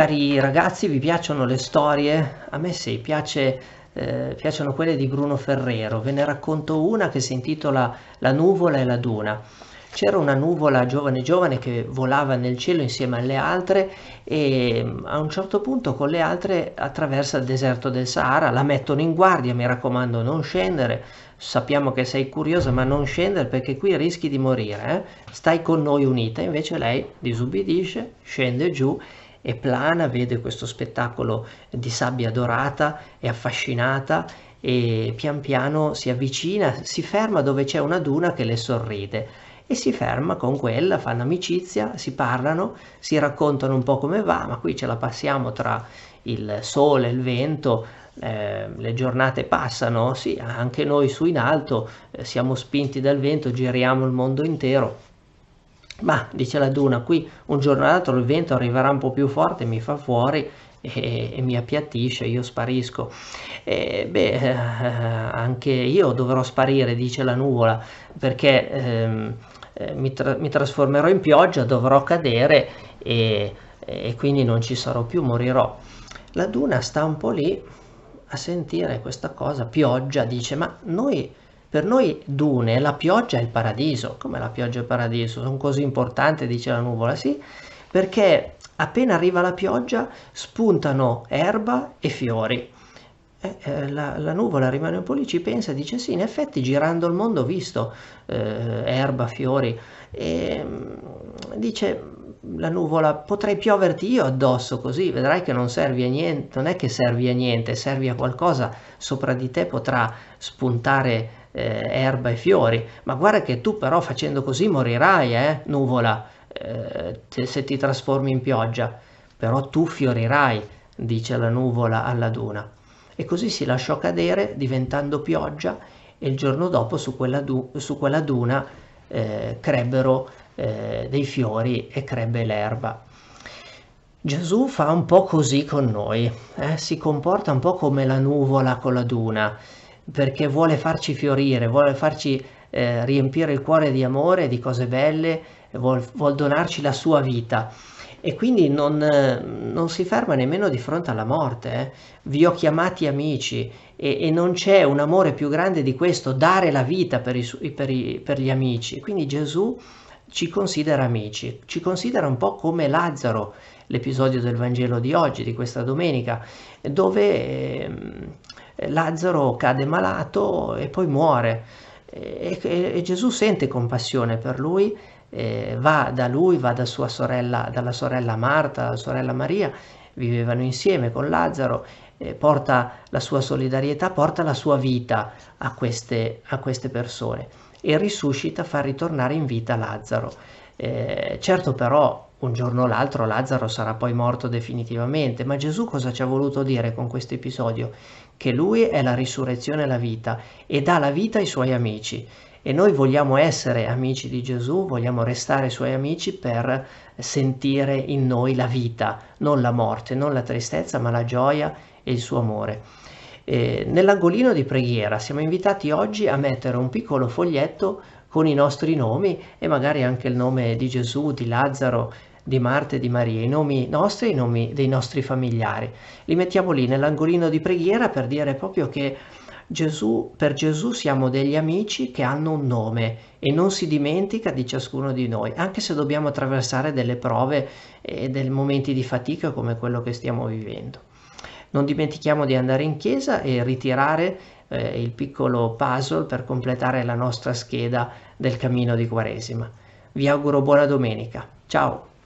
Cari ragazzi, vi piacciono le storie? A me sì, piace, eh, piacciono quelle di Bruno Ferrero. Ve ne racconto una che si intitola La nuvola e la duna. C'era una nuvola giovane giovane che volava nel cielo insieme alle altre e mm, a un certo punto con le altre attraversa il deserto del Sahara, la mettono in guardia, mi raccomando non scendere, sappiamo che sei curiosa ma non scendere perché qui rischi di morire, eh? stai con noi unita, invece lei disubbidisce, scende giù è plana, vede questo spettacolo di sabbia dorata, è affascinata e pian piano si avvicina, si ferma dove c'è una duna che le sorride e si ferma con quella, fanno amicizia, si parlano, si raccontano un po' come va, ma qui ce la passiamo tra il sole, il vento, eh, le giornate passano, sì, anche noi su in alto eh, siamo spinti dal vento, giriamo il mondo intero ma, dice la Duna, qui un giorno o l'altro il vento arriverà un po' più forte, mi fa fuori e, e mi appiattisce, io sparisco. E, beh, eh, anche io dovrò sparire, dice la nuvola, perché ehm, eh, mi, tra- mi, trasformerò in pioggia, dovrò cadere e, e quindi non ci sarò più, morirò. La Duna sta un po' lì a sentire questa cosa, pioggia, dice, ma noi per noi dune, la pioggia è il paradiso. Come la pioggia è il paradiso? Sono così importante, dice la nuvola, sì, perché appena arriva la pioggia spuntano erba e fiori. Eh, eh, la, la, nuvola rimane un po' lì, ci pensa e dice sì, in effetti girando il mondo ho visto eh, erba, fiori e mm, dice la nuvola potrei pioverti io addosso così vedrai che non servi a niente, non è che servi a niente, servi a qualcosa, sopra di te potrà spuntare eh, erba e fiori, ma guarda che tu però facendo così morirai, eh, nuvola, eh, te, se ti trasformi in pioggia, però tu fiorirai, dice la nuvola alla duna. E così si lasciò cadere diventando pioggia e il giorno dopo su quella, du- su quella duna eh, crebbero eh, dei fiori e crebbe l'erba. Gesù fa un po' così con noi, eh? si comporta un po' come la nuvola con la duna, perché vuole farci fiorire, vuole farci eh, riempire il cuore di amore, di cose belle, vuol, vuol donarci la sua vita. E quindi non, non, si ferma nemmeno di fronte alla morte. Eh. Vi ho chiamati amici e, e, non c'è un amore più grande di questo, dare la vita per, i, per, i, per gli amici. Quindi Gesù ci considera amici, ci considera un po' come Lazzaro l'episodio del Vangelo di oggi, di questa domenica, dove ehm, Lazzaro cade malato e poi muore. E, e Gesù sente compassione per lui, eh, va da lui, va da sua sorella, dalla sorella Marta, dalla sorella Maria, vivevano insieme con Lazzaro porta la sua solidarietà, porta la sua vita a queste, a queste persone e risuscita, fa ritornare in vita Lazzaro. Eh, certo però un giorno o l'altro Lazzaro sarà poi morto definitivamente, ma Gesù cosa ci ha voluto dire con questo episodio? Che lui è la risurrezione e la vita e dà la vita ai suoi amici. E noi vogliamo essere amici di Gesù, vogliamo restare suoi amici per sentire in noi la vita, non la morte, non la tristezza, ma la gioia e il suo amore. Eh, nell'angolino di preghiera siamo invitati oggi a mettere un piccolo foglietto con i nostri nomi e magari anche il nome di Gesù, di Lazzaro, di Marte e di Maria, i nomi nostri e i nomi dei nostri familiari. Li mettiamo lì nell'angolino di preghiera per dire proprio che Gesù, per Gesù siamo degli amici che hanno un nome e non si dimentica di ciascuno di noi, anche se dobbiamo attraversare delle prove e dei momenti di fatica come quello che stiamo vivendo. Non dimentichiamo di andare in chiesa e ritirare eh, il piccolo puzzle per completare la nostra scheda del cammino di Quaresima. Vi auguro buona domenica. Ciao!